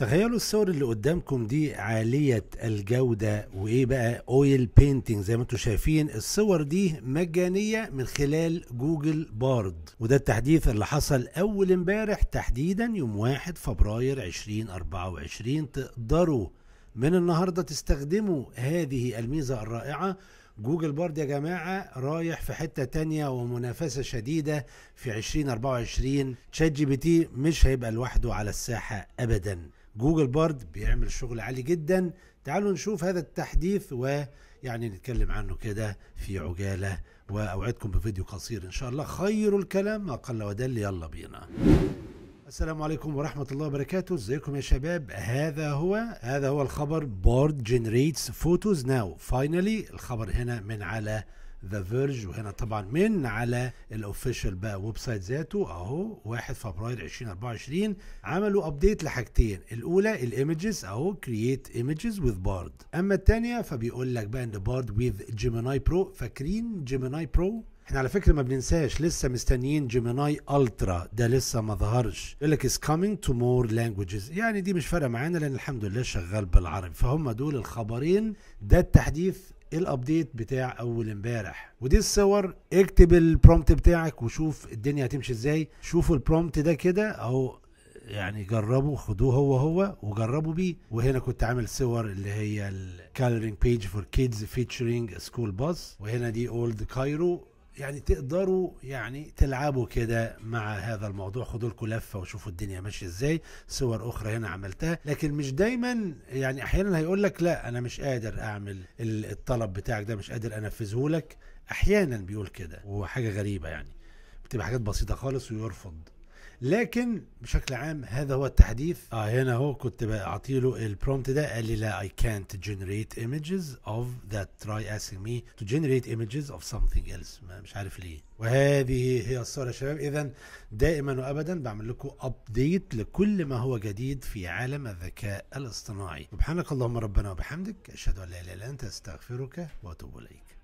تخيلوا الصور اللي قدامكم دي عالية الجودة وإيه بقى أويل بينتينج زي ما انتم شايفين الصور دي مجانية من خلال جوجل بارد وده التحديث اللي حصل أول امبارح تحديدا يوم 1 فبراير 2024 تقدروا من النهاردة تستخدموا هذه الميزة الرائعة جوجل بارد يا جماعة رايح في حتة تانية ومنافسة شديدة في 2024 تشات جي بي تي مش هيبقى لوحده على الساحة أبداً جوجل بارد بيعمل شغل عالي جدا تعالوا نشوف هذا التحديث ويعني نتكلم عنه كده في عجالة وأوعدكم بفيديو قصير إن شاء الله خير الكلام ما قل ودل يلا بينا السلام عليكم ورحمة الله وبركاته ازيكم يا شباب هذا هو هذا هو الخبر بورد جنريتس فوتوز ناو فاينلي الخبر هنا من على ذا فيرج وهنا طبعا من على الاوفيشال بقى ويب سايت ذاته اهو 1 فبراير 2024 عملوا ابديت لحاجتين الاولى الايمجز اهو كرييت ايمجز وذ بارد اما الثانيه فبيقول لك بقى ان بارد وذ جيميناي برو فاكرين جيميناي برو احنا على فكره ما بننساش لسه مستنيين جيميناي الترا ده لسه ما ظهرش يقول لك از كامينج تو مور لانجوجز يعني دي مش فارقه معانا لان الحمد لله شغال بالعربي فهم دول الخبرين ده التحديث الابديت بتاع اول امبارح ودي الصور اكتب البرومت بتاعك وشوف الدنيا هتمشي ازاي شوفوا البرومت ده كده اهو يعني جربوا خدوه هو هو وجربوا بيه وهنا كنت عامل صور اللي هي الكالرينج بيج فور كيدز فيتشرينج سكول باس وهنا دي اولد كايرو يعني تقدروا يعني تلعبوا كده مع هذا الموضوع خدوا لكم لفه وشوفوا الدنيا ماشيه ازاي صور اخرى هنا عملتها لكن مش دايما يعني احيانا هيقول لك لا انا مش قادر اعمل الطلب بتاعك ده مش قادر انفذه لك احيانا بيقول كده وحاجه غريبه يعني بتبقى حاجات بسيطه خالص ويرفض لكن بشكل عام هذا هو التحديث اه هنا اهو كنت بعطي له البرومت ده قال لي لا I can't generate images of that try asking me to generate images of something else ما مش عارف ليه وهذه هي الصورة يا شباب إذا دائما وأبدا بعمل لكم أبديت لكل ما هو جديد في عالم الذكاء الاصطناعي سبحانك اللهم ربنا وبحمدك أشهد أن لا إله إلا أنت أستغفرك وأتوب إليك